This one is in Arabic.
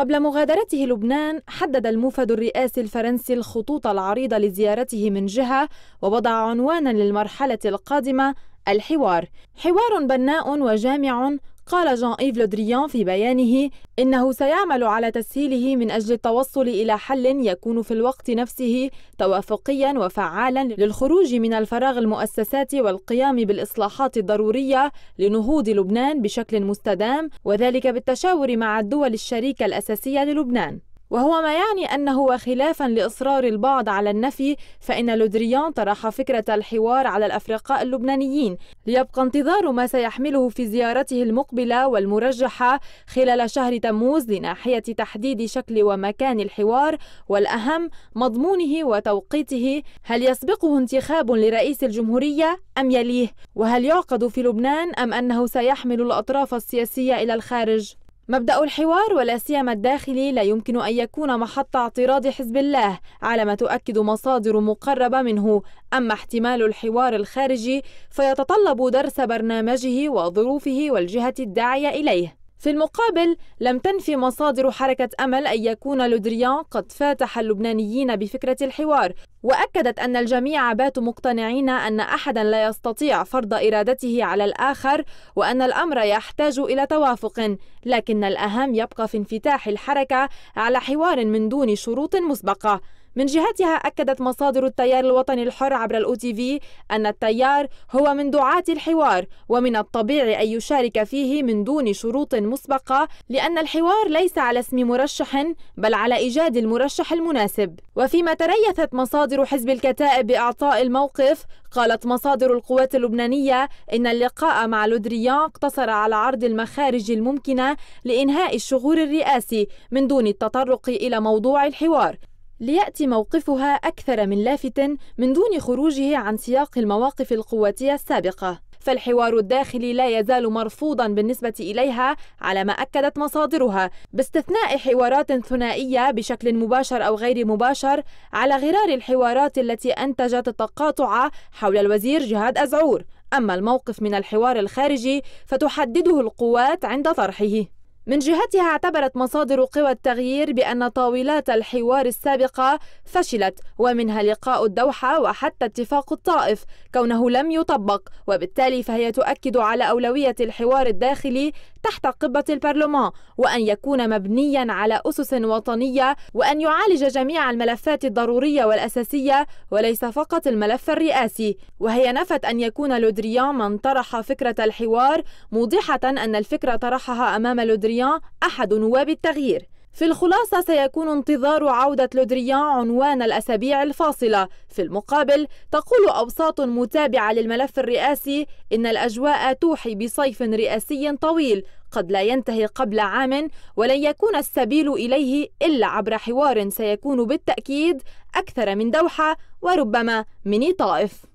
قبل مغادرته لبنان حدد الموفد الرئاسي الفرنسي الخطوط العريضة لزيارته من جهة ووضع عنوانا للمرحلة القادمة الحوار حوار بناء وجامع قال جان إيف لودريان في بيانه إنه سيعمل على تسهيله من أجل التوصل إلى حل يكون في الوقت نفسه توافقيا وفعالا للخروج من الفراغ المؤسساتي والقيام بالإصلاحات الضرورية لنهوض لبنان بشكل مستدام وذلك بالتشاور مع الدول الشريكة الأساسية للبنان وهو ما يعني أنه خلافا لإصرار البعض على النفي فإن لودريان طرح فكرة الحوار على الأفرقاء اللبنانيين ليبقى انتظار ما سيحمله في زيارته المقبلة والمرجحة خلال شهر تموز لناحية تحديد شكل ومكان الحوار والأهم مضمونه وتوقيته هل يسبقه انتخاب لرئيس الجمهورية أم يليه وهل يعقد في لبنان أم أنه سيحمل الأطراف السياسية إلى الخارج مبدأ الحوار ولا سيما الداخلي لا يمكن أن يكون محط اعتراض حزب الله على ما تؤكد مصادر مقربة منه أما احتمال الحوار الخارجي فيتطلب درس برنامجه وظروفه والجهة الداعية إليه في المقابل لم تنفي مصادر حركة أمل أن يكون لودريان قد فاتح اللبنانيين بفكرة الحوار وأكدت أن الجميع باتوا مقتنعين أن أحدا لا يستطيع فرض إرادته على الآخر وأن الأمر يحتاج إلى توافق لكن الأهم يبقى في انفتاح الحركة على حوار من دون شروط مسبقة من جهتها أكدت مصادر التيار الوطني الحر عبر الأو تي في أن التيار هو من دعاة الحوار ومن الطبيعي أن يشارك فيه من دون شروط مسبقة لأن الحوار ليس على اسم مرشح بل على إيجاد المرشح المناسب وفيما تريثت مصادر حزب الكتائب بإعطاء الموقف قالت مصادر القوات اللبنانية إن اللقاء مع لودريان اقتصر على عرض المخارج الممكنة لإنهاء الشغور الرئاسي من دون التطرق إلى موضوع الحوار ليأتي موقفها أكثر من لافت من دون خروجه عن سياق المواقف القواتية السابقة فالحوار الداخلي لا يزال مرفوضا بالنسبة إليها على ما أكدت مصادرها باستثناء حوارات ثنائية بشكل مباشر أو غير مباشر على غرار الحوارات التي أنتجت التقاطع حول الوزير جهاد أزعور أما الموقف من الحوار الخارجي فتحدده القوات عند طرحه من جهتها اعتبرت مصادر قوى التغيير بأن طاولات الحوار السابقة فشلت ومنها لقاء الدوحة وحتى اتفاق الطائف كونه لم يطبق وبالتالي فهي تؤكد على أولوية الحوار الداخلي تحت قبة البرلمان وأن يكون مبنيا على أسس وطنية وأن يعالج جميع الملفات الضرورية والأساسية وليس فقط الملف الرئاسي وهي نفت أن يكون لودريان من طرح فكرة الحوار موضحة أن الفكرة طرحها أمام لودريان لودريان أحد نواب التغيير في الخلاصة سيكون انتظار عودة لودريان عنوان الأسابيع الفاصلة في المقابل تقول أوساط متابعة للملف الرئاسي إن الأجواء توحي بصيف رئاسي طويل قد لا ينتهي قبل عام ولن يكون السبيل إليه إلا عبر حوار سيكون بالتأكيد أكثر من دوحة وربما من طائف